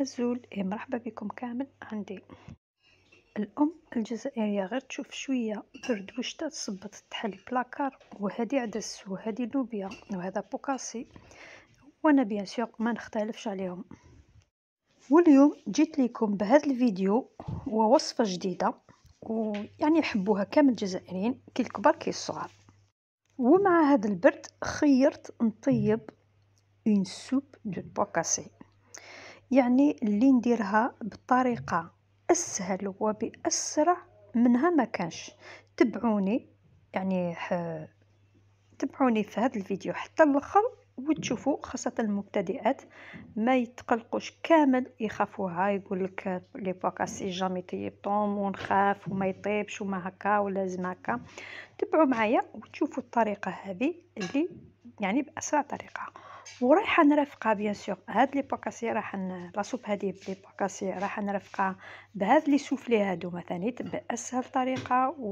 الزول إيه مرحبا بكم كامل عندي الأم الجزائرية غير تشوف شوية برد وشتا تصبط تحلي بلاكار وهادي عدس وهادي لوبيا وهذا بوكاسي وأنا بيان سيغ ما نختلفش عليهم واليوم جيت ليكم بهذا الفيديو ووصفة جديدة ويعني يحبوها كامل الجزائريين كي الكبار كي الصغار ومع هذا البرد خيرت نطيب اون سوب دو بوكاسي يعني اللي نديرها بطريقة أسهل وبأسرع منها ما كانش تبعوني يعني ح... تبعوني في هذا الفيديو حتى الاخر وتشوفوا خاصة المبتدئات ما يتقلقوش كامل يخافوها يقول لك لي فوكاسي جامي طيب، طوم ونخاف وما يطيبش وما هكا ولازم هكا تبعوا معايا وتشوفوا الطريقة هذه اللي يعني بأسرع طريقة ورايحه نرافقها بيان سور هاد لي بوكاسي راح لا سوب هادي بلي بوكاسي راح نرافقها بهاد لي سوفلي هادو مثلا باسهل طريقه و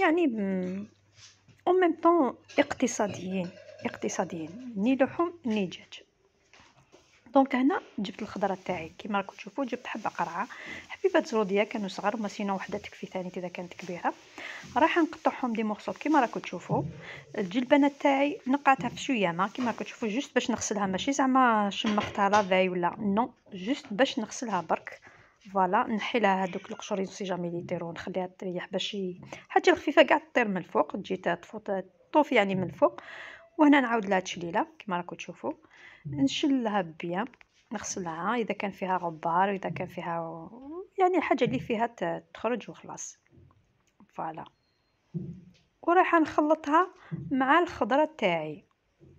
يعني اون ميم طون اقتصاديين اقتصاديين ني لحوم ني دجاج دونك هنا جبت الخضره تاعي كيما راكم تشوفوا جبت حبه قرعه حبيبات زروديا كانوا صغار سينا وحده تكفي ثاني اذا كانت كبيره راح نقطعهم دي مورسو كيما راكم تشوفوا الجلبانه تاعي نقعتها في شويه ما كيما راكم تشوفوا جوست باش نغسلها ماشي زعما شمختها لافاي ولا نو جوست باش نغسلها برك فوالا نحي لها هذوك القشورين سي جامي لي يطيروا نخليها تريح باش حاجه خفيفه كاع تطير من الفوق تجي تفوت طوف يعني من الفوق وهنا نعاود لها تشليله كيما راكم تشوفوا نشلها بيان نغسلها اذا كان فيها غبار اذا كان فيها يعني الحاجه اللي فيها تخرج وخلاص فوالا ورايحه نخلطها مع الخضره تاعي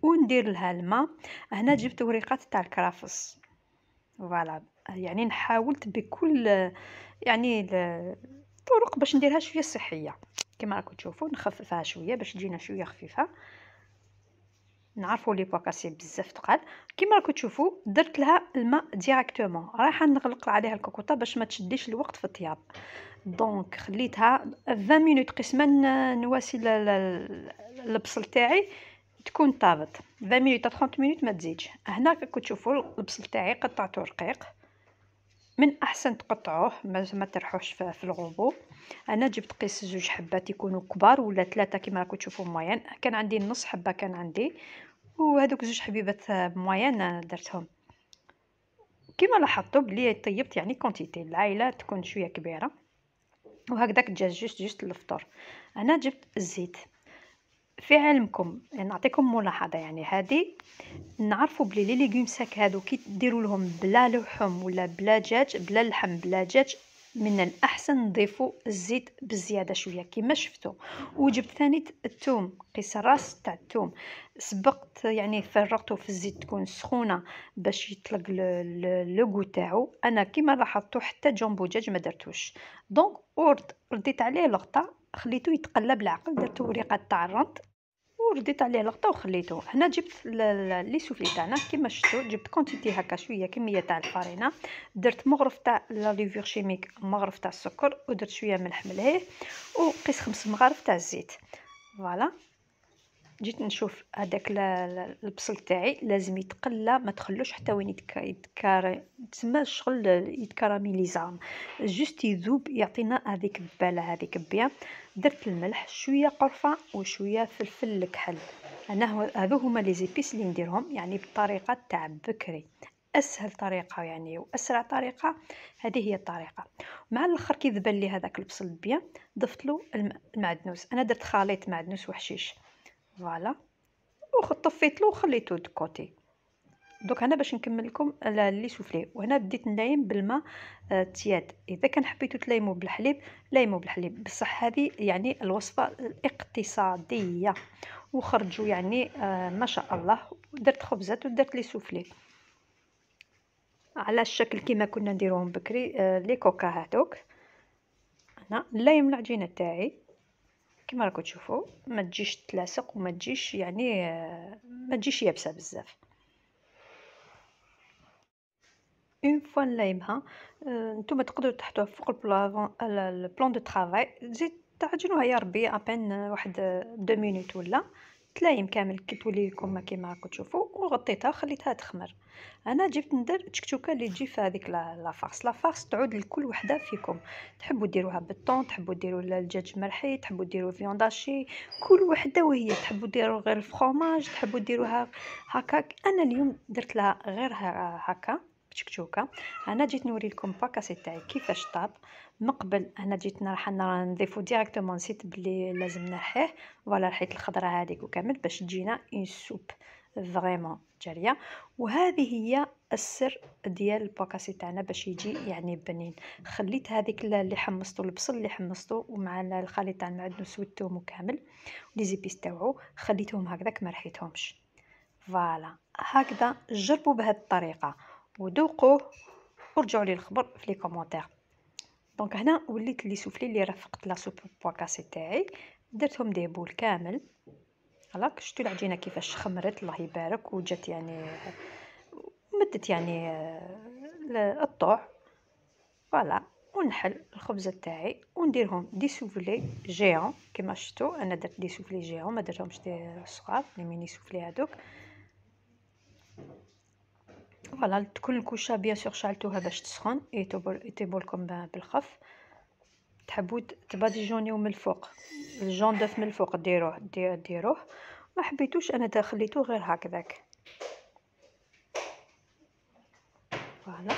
وندير لها الماء هنا جبت وريقات تاع الكرافس فوالا يعني نحاولت بكل يعني الطرق باش نديرها شويه صحيه كما راكم تشوفوا نخففها شويه باش تجينا شويه خفيفه نعرفوا لي بواكاسي بزاف تقال كيما راكم تشوفوا درت لها الماء ديريكتومون رايحه نغلق عليها الكوكوطه باش ما تشديش الوقت في الطياب دونك خليتها 20 مينوت قسما نواسي البصل تاعي تكون طابت 20 مينوت 30 مينوت ما تزيدش هنا راكم تشوفوا البصل تاعي قطعته رقيق من احسن تقطعوه ما ترحوش في الغوبو انا جبت قيس زوج حبات يكونوا كبار ولا ثلاثه كما راكم تشوفوا مويان كان عندي نص حبه كان عندي وهذوك زوج حبيبات مويان درتهم كما لاحظتوا بلي طيبت يعني كونتيتي العائله تكون شويه كبيره وهكذاك الدجاج جوست جوست للفطور انا جبت الزيت في علمكم يعني نعطيكم يعني ملاحظه يعني هذه نعرفوا بلي لي ليغوم ساك هادو كي ديروا لهم بلا لحم ولا بلا دجاج بلا لحم بلا دجاج من الاحسن نضيفوا الزيت بزياده شويه كما شفتوا وجبت ثاني الثوم قيس الراس تاع الثوم سبقت يعني فرقته في الزيت تكون سخونه باش يطلق لو غو تاعو انا كما لاحظتوا حتى جامبو دجاج ما درتوش دونك رديت عليه لقطه خليته يتقلب العقل درتو وريقه تاع الرند ورديت عليه لغطه وخليته هنا جبت لي سوفلي تاعنا كيما شفتوا جبت كونتيتي هكا شويه كميه تاع الفرينه درت مغرف تاع لا ليفور شيميك مغرف تاع السكر ودرت شويه ملح ملهيه وقيس خمس مغارف تاع الزيت فوالا جيت نشوف هذاك البصل تاعي لازم يتقلى ما تخلوش حتى وين يتكار تسمى الشغل يتكراميليزا جوست يذوب يعطينا هذيك الباله هذيك بيان درت الملح شويه قرفه وشويه فلفل الكحل انا هذو هما لي زيبيس اللي نديرهم يعني بالطريقه تاع بكري اسهل طريقه يعني واسرع طريقه هذه هي الطريقه مع الاخر كي ذبل لي هذاك البصل بيان ضفت له المعدنوس انا درت خليط معدنوس وحشيش فوالا وخطفيت له وخليته دو كوتي دوك هنا باش نكمل لكم لي سوفلي وهنا بديت نلايم بالماء آه، تياد اذا كان حبيتو تلايمو بالحليب لايمو بالحليب بصح هذه يعني الوصفه الاقتصاديه وخرجوا يعني آه، ما شاء الله درت خبزات ودرت لي سوفلي على الشكل كيما كنا نديروهم بكري آه، لي كوكا هادوك هنا نلايم العجينه تاعي كما راكم تشوفوا ما تجيش تلاصق وما تجيش يعني آه، ما تجيش يابسه بزاف اون فوا نلايمها نتوما تقدروا تحطوها فوق البلافون البلان دو طرافاي تزيد تعجنوها يا ربي ابان واحد دو مينوت ولا التلايم كامل كتولي لكم كيما راكم تشوفوا وغطيتها وخليتها تخمر انا جبت ندير تشكتوكه اللي تجي في هذيك لا فارس لا فارس تعود لكل وحده فيكم تحبوا ديروها بالطون تحبوا ديروا الدجاج مرحي تحبوا ديروا فيونداشي كل وحده وهي تحبوا ديروا غير الفرماج تحبوا ديروها هكاك انا اليوم درت لها غير هكا الشكشوكه انا جيت نوري لكم باكاسي تاعي كيفاش طاب من قبل انا جيت راح نضيفو ديريكتومون نسيت بلي لازم نرحيه فوالا رحيت الخضره هذيك وكامل باش تجينا اون سوب فريمون جاريه وهذه هي السر ديال البوكاسي تاعنا باش يجي يعني بنين خليت هذيك اللي حمصتو البصل اللي حمصتو ومع الخليط تاع المعدنوس والثوم وكامل لي زيبيس تاعو خليتهم هكذاك ما رحيتهمش فوالا هكذا جربوا بهذه الطريقه وذوقوه ورجعوا لي الخبر في لي كومونتير دونك هنا وليت لي سوفلي اللي رافقت لا سوب بواكاسي تاعي درتهم دي بول كامل هلاك شفتوا العجينه كيفاش خمرت الله يبارك وجات يعني مدت يعني آه، الطوع فوالا ونحل الخبزه تاعي ونديرهم دي سوفلي جيون كما شفتوا انا درت دي سوفلي جيون ما درتهمش دي صغار لي ميني سوفلي هذوك فوالا كل كوشه بيان سور شعلتوها باش تسخن يطيبوا لكم بالخف تحبوا تباديجونيو من الفوق الجون دوف من الفوق ديروه ديروه ما حبيتوش انا خليتوه غير هكذاك فوالا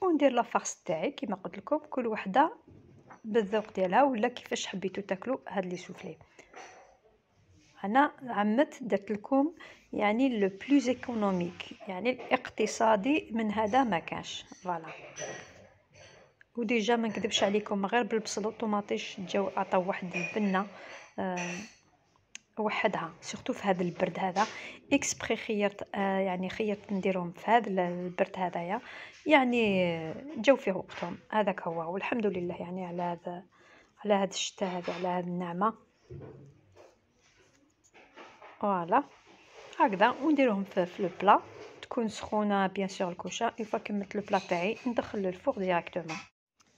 وندير لا فارس تاعي كيما قلت لكم كل وحده بالذوق ديالها ولا كيفاش حبيتو تاكلو هاد لي سوفلي انا عمت درت لكم يعني لو بلوز ايكونوميك يعني الاقتصادي من هذا ما كانش فوالا وديجا ما نكذبش عليكم غير بالبصل والطوماطيش جاو عطاو واحد البنه أه وحدها سورتو في هذا البرد هذا اكسبري خيرت آه يعني خيرت نديرهم في هذا البرد هذايا يعني جاو فيه وقتهم هذاك هو والحمد لله يعني على هذا على هذا الشتاء هذا على هذه النعمه فوالا هكذا ونديروهم في لو بلا تكون سخونه بيان سور الكوشه اي فوا كملت لو بلا تاعي ندخل للفوغ ديريكتومون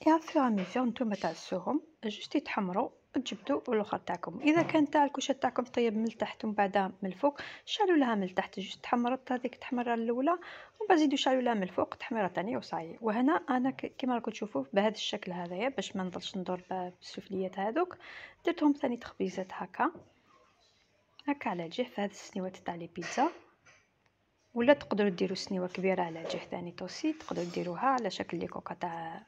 اي فيغ ميزور نتوما تعسوهم جوست يتحمروا تجبدوا الاخر تاعكم اذا كان تاع الكوشه تاعكم طيب من التحت ومن بعد من الفوق شالوا لها من التحت جوست تحمرت هذيك تحمر الاولى ومن بعد زيدوا شعلوا لها من الفوق تحمره ثانيه وصاي وهنا انا كيما راكم تشوفوا بهذا الشكل هذايا باش ما نضلش ندور بالسفليات هذوك درتهم ثاني تخبيزات هكا هكا على جهه هاد السنيوات تاع لي بيتزا ولا تقدروا ديروا سنيوه كبيره على جهه ثاني توسي تقدروا ديروها على شكل لي كوكا تاع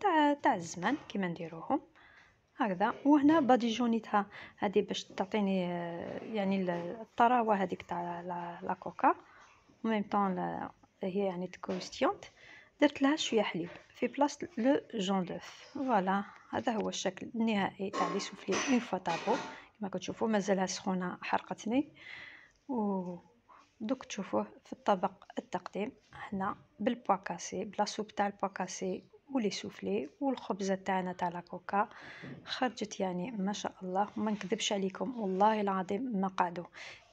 تاع تاع الزمان كيما نديروهم هكذا وهنا باديجونيتها هذه باش تعطيني آه، يعني الطراوه هذيك تاع لا كوكا وميم طون هي يعني تكوستيونت درت لها شويه حليب في بلاصه لو جون دوف فوالا هذا هو الشكل النهائي تاع لي سوفلي اون فوا طابو كما كتشوفوا مازالها سخونه حرقتني و دوك تشوفوه في الطبق التقديم هنا بالبواكاسي بلا سوب تاع البواكاسي ولي سوفلي والخبزه تاعنا تاع لاكوكا خرجت يعني ما شاء الله ما نكذبش عليكم والله العظيم ما قعدوا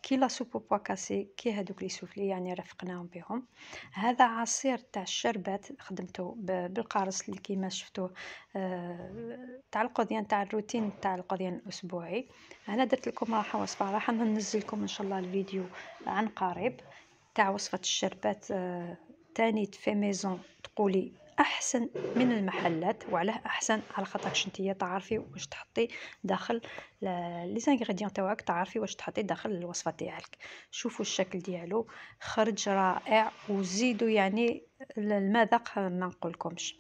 كي لا سوبو بوا كاسي كي هادوك لي سوفلي يعني رفقناهم بهم هذا عصير تاع الشربات خدمته بالقارص اللي كيما شفتوه آه تاع القضيان تاع الروتين تاع القضيان الاسبوعي انا درت لكم راح وصفه راح ننزل لكم ان شاء الله الفيديو عن قريب تاع وصفه الشربات آه تاني في ميزون تقولي احسن من المحلات وعلاه احسن على خاطرش نتيا تعرفي واش تحطي داخل لي زانغريديون تاعك تعرفي واش تحطي داخل الوصفه تاعك شوفوا الشكل ديالو خرج رائع وزيدوا يعني المذاق ما نقولكمش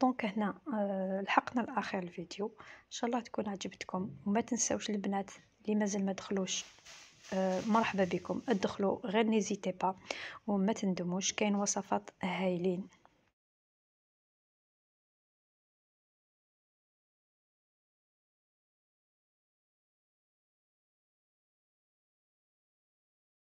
دونك هنا آه، لحقنا لاخر الفيديو ان شاء الله تكون عجبتكم وما تنساوش البنات اللي مازال ما دخلوش آه، مرحبا بكم ادخلوا غير نيزيتي با وما تندموش كاين وصفات هايلين